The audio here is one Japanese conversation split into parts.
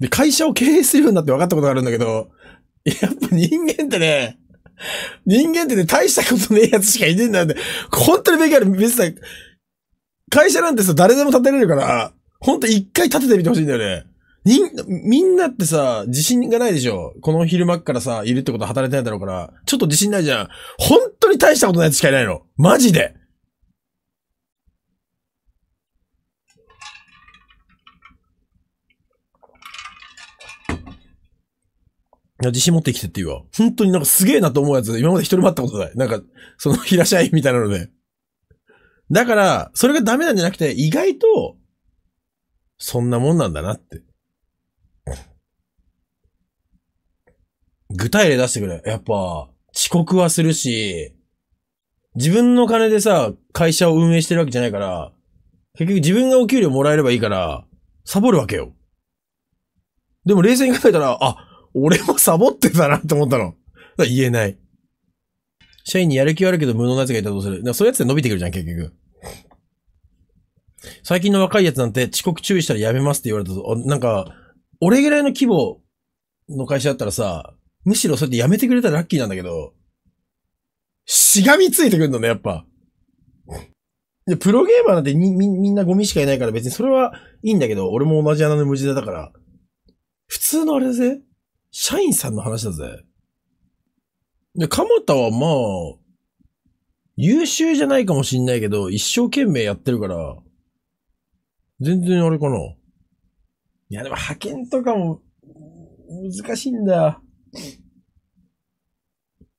で、会社を経営するようになって分かったことがあるんだけど、やっぱ人間ってね、人間ってね、大したことねえやつしかいねえんだって、本当に勉強ある。別に会社なんてさ、誰でも建てれるから、ほんと一回建ててみてほしいんだよね。に、みんなってさ、自信がないでしょこの昼間からさ、いるってことは働いてないだろうから、ちょっと自信ないじゃん。本当に大したことないやつしかいないの。マジで。や、自信持ってきてって言うわ。本当になんかすげえなと思うやつ、今まで一人も会ったことない。なんか、その平社員みたいなので。だから、それがダメなんじゃなくて、意外と、そんなもんなんだなって。具体例出してくれ。やっぱ、遅刻はするし、自分の金でさ、会社を運営してるわけじゃないから、結局自分がお給料もらえればいいから、サボるわけよ。でも冷静に考えたら、あ、俺もサボってたなって思ったの。言えない。社員にやる気はあるけど無能な奴がいたらどうするそういう奴で伸びてくるじゃん、結局。最近の若い奴なんて遅刻注意したらやめますって言われたぞ。なんか、俺ぐらいの規模の会社だったらさ、むしろそうやってやめてくれたらラッキーなんだけど、しがみついてくるのね、やっぱ。で、プロゲーマーなんてみ、みんなゴミしかいないから別にそれはいいんだけど、俺も同じ穴の無でだから。普通のあれだぜ社員さんの話だぜ。で、ま田はまあ、優秀じゃないかもしんないけど、一生懸命やってるから、全然あれかな。いや、でも派遣とかも、難しいんだ。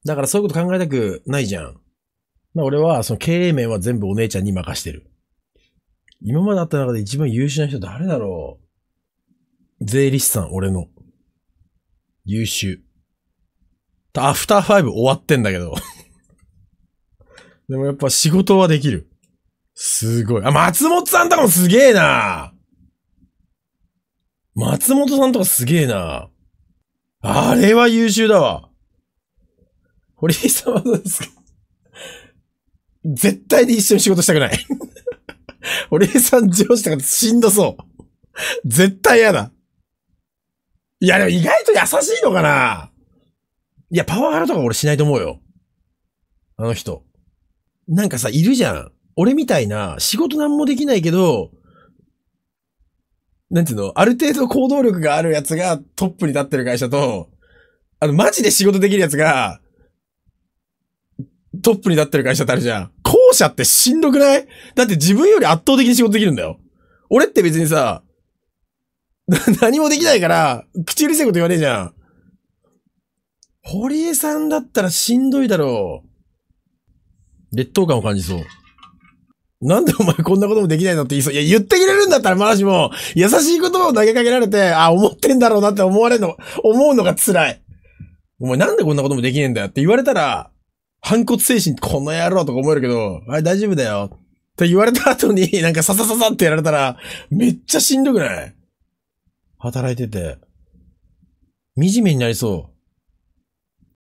だからそういうこと考えたくないじゃん。まあ俺は、その経営面は全部お姉ちゃんに任してる。今まであった中で一番優秀な人誰だろう税理士さん、俺の。優秀。アフターファイブ終わってんだけど でもやっぱ仕事はできる。すごい。あ、松本さんとかもすげえな松本さんとかすげえなあれは優秀だわ。堀井さんはどうですか絶対に一緒に仕事したくない堀井さん上司とかしんどそう。絶対嫌だ。いや、でも意外と優しいのかないや、パワハラとか俺しないと思うよ。あの人。なんかさ、いるじゃん。俺みたいな、仕事なんもできないけど、なんていうの、ある程度行動力があるやつがトップに立ってる会社と、あの、マジで仕事できるやつが、トップに立ってる会社ってあるじゃん。後者ってしんどくないだって自分より圧倒的に仕事できるんだよ。俺って別にさ、何もできないから、口うるせえこと言わねえじゃん。堀江さんだったらしんどいだろう。劣等感を感じそう。なんでお前こんなこともできないのって言いそう。いや、言ってくれるんだったらまだしも、優しい言葉を投げかけられて、あ、思ってんだろうなって思われるの、思うのが辛い。お前なんでこんなこともできねえんだよって言われたら、反骨精神この野郎とか思えるけど、あれ大丈夫だよ。って言われた後になんかささささってやられたら、めっちゃしんどくない働いてて、惨めになりそう。